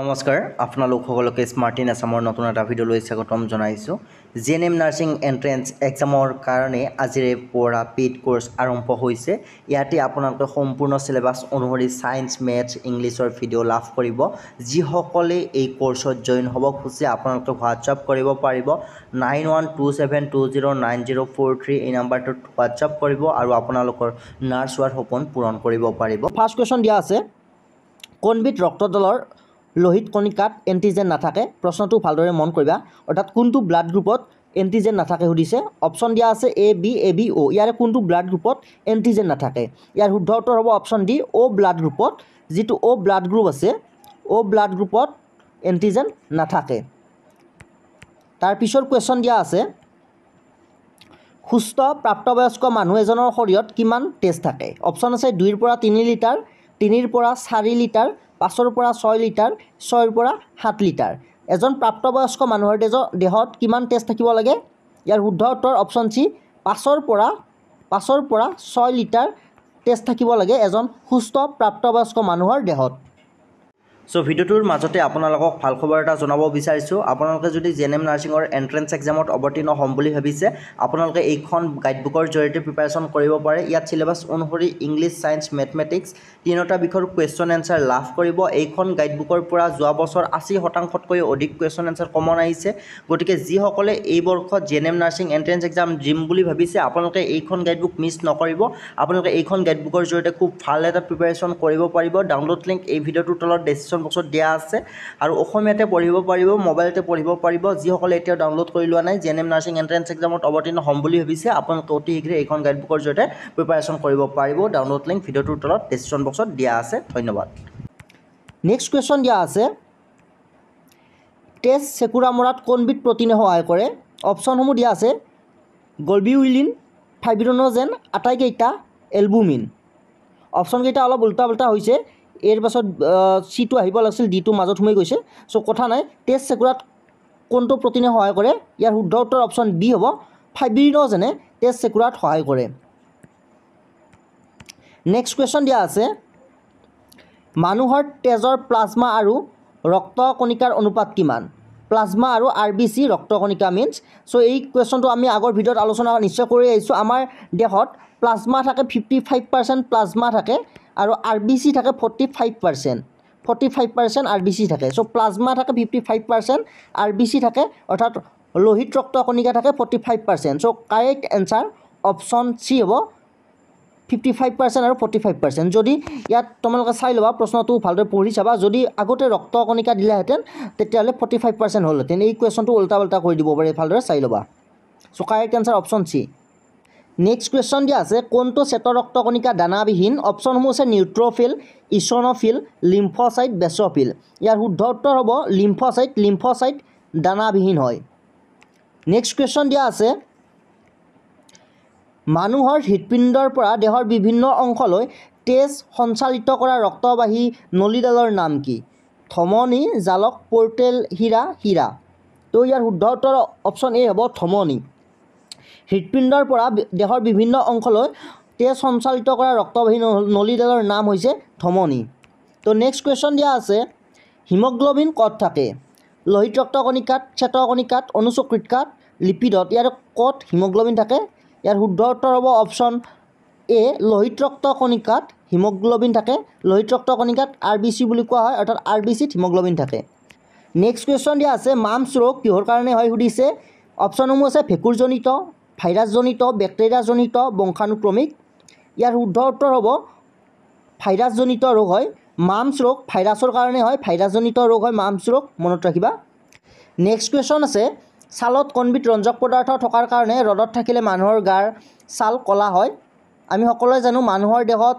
নমস্কাৰ আপনাৰ সকলকে স্মাৰ্টিন আসামৰ নতুন এটা ভিডিঅ'লৈ স্বাগতম জনাইছোঁ G N M nursing nursing এক্সামৰ কাৰণে আজিৰে পৰা পেইড কোৰ্স আৰম্ভ হৈছে ইয়াতে আপোনালোকে সম্পূৰ্ণ চিলেবাছ অনুসৰি সায়েন্স মেথছ ইংলিছৰ ভিডিঅ' লাভ কৰিব যিসকলে এই কোৰ্সত জইন হব খুজিছে আপোনালোকে হোৱাটছআপ কৰিব পাৰিব nine one two seven two zero' nine zero' four three এই নাম্বাৰট কৰিব আৰু আপোনালোকৰ নাৰ্ছ হোৱাৰ সপোন পূৰণ কৰিব পাৰিব ফাৰ্ষ্ট কুৱেশ্যন দিয়া আছে কোনবিধ ৰক্তদলৰ লোহিত কণিকাত এণ্টিজেন নাথাকে প্ৰশ্নটো ভালদৰে মন কৰিবা অৰ্থাৎ কোনটো ব্লাড গ্ৰুপত এণ্টিজেন নাথাকে সুধিছে অপশ্যন দিয়া আছে এ বি এ বি অ' ইয়াৰে কোনটো ব্লাড গ্ৰুপত এণ্টিজেন নাথাকে ইয়াৰ শুদ্ধ উত্তৰ হ'ব অপশ্যন ডি অ' ব্লাড গ্ৰুপত যিটো অ' ব্লাড গ্ৰুপ আছে অ' ব্লাড গ্ৰুপত এণ্টিজেন নাথাকে তাৰপিছৰ কুৱেশ্যন দিয়া আছে সুস্থ প্ৰাপ্তবয়স্ক মানুহ এজনৰ শৰীৰত কিমান তেজ থাকে অপশ্যন আছে দুইৰ পৰা তিনি লিটাৰ তিনিৰ পৰা চাৰি লিটাৰ পাঁচৰ পৰা ছয় লিটাৰ ছয়ৰ পৰা সাত লিটাৰ এজন প্ৰাপ্তবয়স্ক মানুহৰ দেহ দেহত কিমান তেজ থাকিব লাগে ইয়াৰ শুদ্ধ উত্তৰ অপশ্যন চি পাঁচৰ পৰা পাঁচৰ পৰা ছয় লিটাৰ তেজ থাকিব লাগে এজন সুস্থ প্ৰাপ্তবয়স্ক মানুহৰ দেহত চ' ভিডিঅ'টোৰ মাজতে আপোনালোকক ভাল খবৰ এটা জনাব বিচাৰিছোঁ আপোনালোকে যদি জে এন এম নাৰ্ছিঙৰ এণ্ট্ৰেঞ্চ এক্সামত অৱতীৰ্ণ হ'ম বুলি ভাবিছে আপোনালোকে এইখন গাইডবুকৰ জৰিয়তে প্ৰিপাৰেশ্যন কৰিব পাৰে ইয়াত চিলেবাছ অনুসৰি ইংলিছ ছায়েন্স মেথমেটিক্স তিনিটা বিষয়ৰ কুৱেশ্যন এনচাৰ লাভ কৰিব এইখন গাইডবুকৰ পৰা যোৱা বছৰ আশী শতাংশতকৈ অধিক কুৱেশ্যন এনচাৰ কমন আহিছে গতিকে যিসকলে এই বৰ্ষত J N M nursing entrance exam দিম বুলি ভাবিছে আপোনালোকে এইখন গাইডবুক মিছ নকৰিব আপোনালোকে এইখন গাইডবুকৰ জৰিয়তে খুব ভাল এটা প্ৰিপাৰেশ্যন কৰিব পাৰিব ডাউনলোড লিংক এই ভিডিঅ'টোৰ তলত দেশ ডিচক্ৰিপশ্যন বক্সত দিয়া আছে আৰু অসমীয়াতে পঢ়িব পাৰিব মোবাইলতে পঢ়িব পাৰিব যিসকলে এতিয়াও ডাউনলোড কৰি লোৱা নাই G N M nursing entrance এক্সামত অৱতীৰ্ণ হ'ম বুলি ভাবিছে আপোনালোকে অতি শীঘ্ৰে এইখন গাইডবুকৰ জৰিয়তে প্ৰিপাৰেশ্যন কৰিব পাৰিব ডাউনলোড লিংক ভিডিঅ'টোৰ তলত ডিচক্ৰিপশ্যন বক্সত দিয়া আছে ধন্যবাদ নেক্সট কুৱেশ্যন দিয়া আছে তেজ চেকুৰা মৰাত কোনবিধ প্ৰটিনে সহায় কৰে অপশ্যনসমূহ দিয়া আছে গলবিউইলিন ফাইব্ৰনজেন আটাইকেইটা এলবুমিন অপশ্যনকেইটা অলপ উল্টা পাল্টা হৈছে এর পাছত সি আহিব লাগছিল ডিটো মাজত সোমাই গৈছে সো কথা নাই টেষ্ট চেকুৰাত কোনটো প্ৰটিনে সহায় কৰে ইয়াৰ শুদ্ধ উত্তৰ অপশ্যন বি হ'ব ফাইব্ৰিনজেনে টেষ্ট চেকুৰাত সহায় কৰে নেক্সট কুৱেশ্যন দিয়া আছে মানুহৰ তেজৰ প্লাজমা আৰু ৰক্ত কণিকাৰ অনুপাত কিমান প্লাজমা আৰু আৰ বি চি ৰক্তকণিকা মিনছ চ' এই কুৱেশ্যনটো আমি আগৰ ভিডিঅ'ত আলোচনা নিশ্চয় কৰি আহিছোঁ আমাৰ দেহত প্লাজমা থাকে ফিফটি ফাইভ পাৰ্চেণ্ট প্লাজমা থাকে আৰু আৰ বি চি থাকে forty five percent forty five percent R B C থাকে চ' প্লাজমা থাকে fifty five percent R B C থাকে অৰ্থাৎ লোহিত ৰক্ত কণিকা থাকে forty five percent so' correct answer option C হ'ব ফিফটি ফাইভ পাৰ্চেণ্ট আৰু ফৰ্টি ফাইভ পাৰ্চেণ্ট যদি ইয়াত তোমালোকে চাই ল'বা প্ৰশ্নটো ভালদৰে পঢ়ি চাবা যদি আগতে ৰক্ত কণিকা দিলেহেঁতেন তেতিয়াহ'লে ফৰ্টি ফাইভ পাৰ্চেণ্ট হ'লহেঁতেন এই কুৱেশ্যনটো ওল্টা পাল্টা কৰি দিব পাৰি ভালদৰে চাই ল'বা so' correct answer option C next question দিয়া আছে কোনটো চেত ৰক্তকণিকা দানাবিহীন অপশ্যনসমূহ হৈছে নিউট্ৰফিল ইছনফিল লিম্ফচাইট বেচফিল ইয়াৰ শুদ্ধ উত্তৰ হ'ব লিম্ফচাইট লিম্ফচাইট দানাবিহীন হয় নেক্সট কুৱেশ্যন দিয়া আছে মানুহৰ হৃদপিণ্ডৰ পৰা দেহৰ বিভিন্ন অংশলৈ তেজ সঞ্চালিত কৰা ৰক্তবাহী নলীডালৰ নাম কি থমনি জালক পৰ্টেল হীৰা হীৰা তো ইয়াৰ শুদ্ধ উত্তৰ অপশ্যন এ হ'ব থমনি হৃদপিণ্ডৰ পৰা দেহৰ বিভিন্ন অংশলৈ তেজ সঞ্চালিত কৰা ৰক্তবাহী নলীডালৰ নাম হৈছে ধমনি তো নেক্সট কুৱেশ্যন দিয়া আছে হিমগ্ল'বিন ক'ত থাকে লোহিত ৰক্তকণিকাত চেতকণিকাত অনুচকৃতকাত লিপিডত ইয়াৰ ক'ত হিমগ্ল'বিন থাকে ইয়াৰ শুদ্ধ উত্তৰ হ'ব অপশ্যন এ লোহিত ৰক্তকণিকাত হিমগ্ল'বিন থাকে লোহিত ৰক্তকণিকাত আৰ বি চি বুলি কোৱা হয় অৰ্থাৎ আৰ বি চিত হিমগ্ল'বিন থাকে নেক্সট কুৱেশ্যন দিয়া আছে মামছ ৰোগ কিহৰ কাৰণে হয় সুধিছে অপশ্যনসমূহ আছে ভেঁকুৰজনিত ভাইৰাছজনিত বেক্টেৰিয়াজনিত বংশানুক্ৰমিক ইয়াৰ শুদ্ধ উত্তৰ হ'ব ভাইৰাছজনিত ৰোগ হয় মামছ ৰোগ ভাইৰাছৰ কাৰণে হয় ভাইৰাছজনিত ৰোগ হয় মামছ ৰোগ মনত ৰাখিবা নেক্সট কুৱেশ্যন আছে ছালত কণবিধ ৰঞ্জক পদাৰ্থ থকাৰ কাৰণে ৰ'দত থাকিলে মানুহৰ গাৰ ছাল ক'লা হয় আমি সকলোৱে জানো মানুহৰ দেহত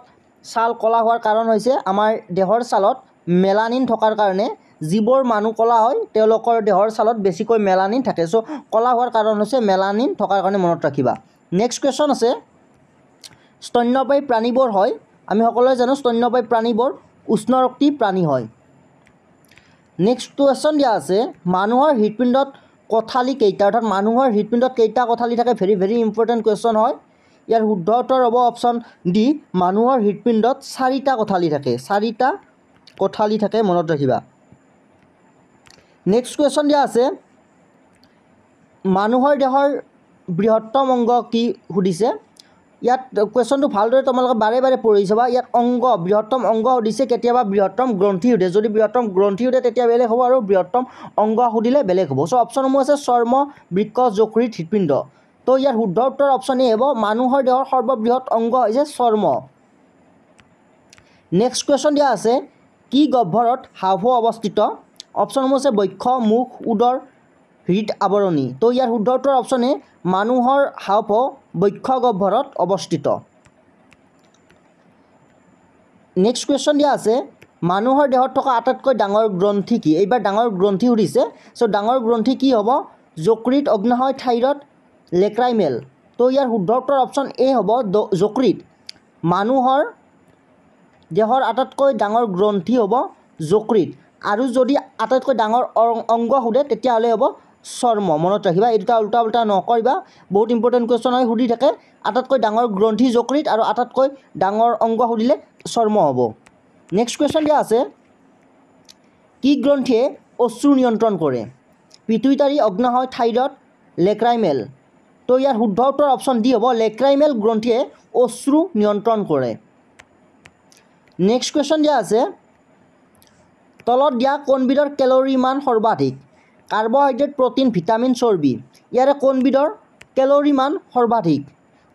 ছাল ক'লা হোৱাৰ কাৰণ হৈছে আমাৰ দেহৰ ছালত মেলানিন থকাৰ কাৰণে যিবোৰ মানুহ কলা হয় তেওঁলোকৰ দেহৰ ছালত বেছিকৈ মেলানিন থাকে চ' কলা হোৱাৰ কাৰণ হৈছে মেলানিন থকাৰ কাৰণে মনত ৰাখিবা নেক্সট কুৱেশ্যন আছে স্তন্যপায়ী প্ৰাণীবোৰ হয় আমি সকলোৱে জানো স্তন্যপায়ী প্ৰাণীবোৰ উষ্ণৰক্তি প্ৰাণী হয় নেক্সট কুৱেশ্যন দিয়া আছে মানুহৰ হৃদপিণ্ডত কঠালি কেইটা অৰ্থাৎ মানুহৰ হৃদপিণ্ডত কেইটা কঠালি থাকে ভেৰি ভেৰি ইম্পৰ্টেণ্ট কুৱেশ্যন হয় ইয়াৰ শুদ্ধ উত্তৰ হ'ব অপশ্যন ডি মানুহৰ হৃদপিণ্ডত চাৰিটা কঠালি থাকে চাৰিটা কঠালি থাকে মনত ৰাখিবা নেক্সট কুৱেশ্যন দিয়া আছে মানুহৰ দেহৰ বৃহত্তম অংগ কি সুধিছে ইয়াত কুৱেশ্যনটো ভালদৰে তোমালোকে বাৰে বাৰে পঢ়ি চাবা ইয়াত অংগ বৃহত্তম অংগ সুধিছে কেতিয়াবা বৃহত্তম গ্ৰন্থি সুধে যদি বৃহত্তম গ্ৰন্থি সুধে তেতিয়া বেলেগ হ'ব আৰু বৃহত্তম অংগ সুধিলে বেলেগ হ'ব চ' অপশ্যনসমূহ আছে চৰ্ম বৃক্ষ জখৰী হৃৎপিণ্ড তো ইয়াৰ শুদ্ধ উত্তৰ অপশ্যন এই হ'ব মানুহৰ দেহৰ সৰ্ববৃহৎ অংগ হৈছে চৰ্ম নেক্সট কুৱেশ্যন দিয়া আছে কি গহ্বৰত হাভো অৱস্থিত অপশ্যন হৈছে বক্ষ মুখ উদৰ হৃদ আৱৰণী তো ইয়াৰ শুদ্ধ উত্তৰ অপশ্যনে মানুহৰ হাওপ বৈক্ষ গহ্বৰত অৱস্থিত নেক্সট কুৱেশ্যন দিয়া আছে মানুহৰ দেহত থকা আটাইতকৈ ডাঙৰ গ্ৰন্থি কি এইবাৰ ডাঙৰ গ্ৰন্থি সুধিছে চ' ডাঙৰ গ্ৰন্থি কি হ'ব জকৃত অগ্নহয় থাইৰত লেক্ৰাইমেল তো ইয়াৰ শুদ্ধ উত্তৰ অপশ্যন এ হ'ব জকৃত মানুহৰ দেহৰ আটাইতকৈ ডাঙৰ গ্ৰন্থি হ'ব জকৃত আৰু যদি আটাইতকৈ ডাঙৰ অংগ সোধে তেতিয়াহ'লে হ'ব চৰ্ম মনত ৰাখিবা এই দুটা উল্টা উল্টা নকৰিবা বহুত ইম্পৰ্টেণ্ট কুৱেশ্যন হয় সুধি থাকে আটাইতকৈ ডাঙৰ গ্ৰন্থি জকৃত আৰু আটাইতকৈ ডাঙৰ অংগ সুধিলে চৰ্ম হ'ব নেক্সট কুৱেশ্যন দিয়া আছে কি গ্ৰন্থিয়ে অশ্ৰু নিয়ন্ত্ৰণ কৰে পিটুইটাৰী অগ্নাশয় থাইৰয়ড লেক্ৰাইমেল তো ইয়াৰ শুদ্ধ উত্তৰ অপশ্যন দি হ'ব লেক্ৰাইমেল গ্ৰন্থিয়ে অশ্ৰু নিয়ন্ত্ৰণ কৰে নেক্সট কুৱেশ্যন দিয়া আছে তলত দিয়া কোনবিধৰ কেলৰি মান সৰ্বাধিক কাৰ্বহাইড্ৰেট প্ৰটিন ভিটামিন চৰ্বি ইয়াৰে কোনবিধৰ কেলৰি মান সৰ্বাধিক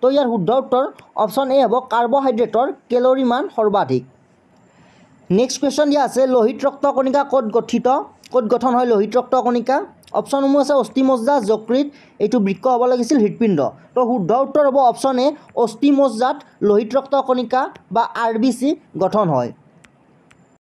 তো ইয়াৰ শুদ্ধ উত্তৰ অপশ্যন এ হ'ব কাৰ্বহাইড্ৰেটৰ কেলৰি মান সৰ্বাধিক নেক্সট কুৱেশ্যন দিয়া আছে লোহিত ৰক্ত কণিকা ক'ত গঠিত ক'ত গঠন হয় লোহিত ৰক্ত কণিকা অপশ্যনসমূহ আছে অস্থিমজ্জা যকৃত এইটো বৃক্ষ হ'ব লাগিছিল হৃদপিণ্ড তো শুদ্ধ উত্তৰ হ'ব অপশ্যন এ অস্থিমজ্জাত লোহিত ৰক্ত কণিকা বা আৰ বি চি গঠন হয়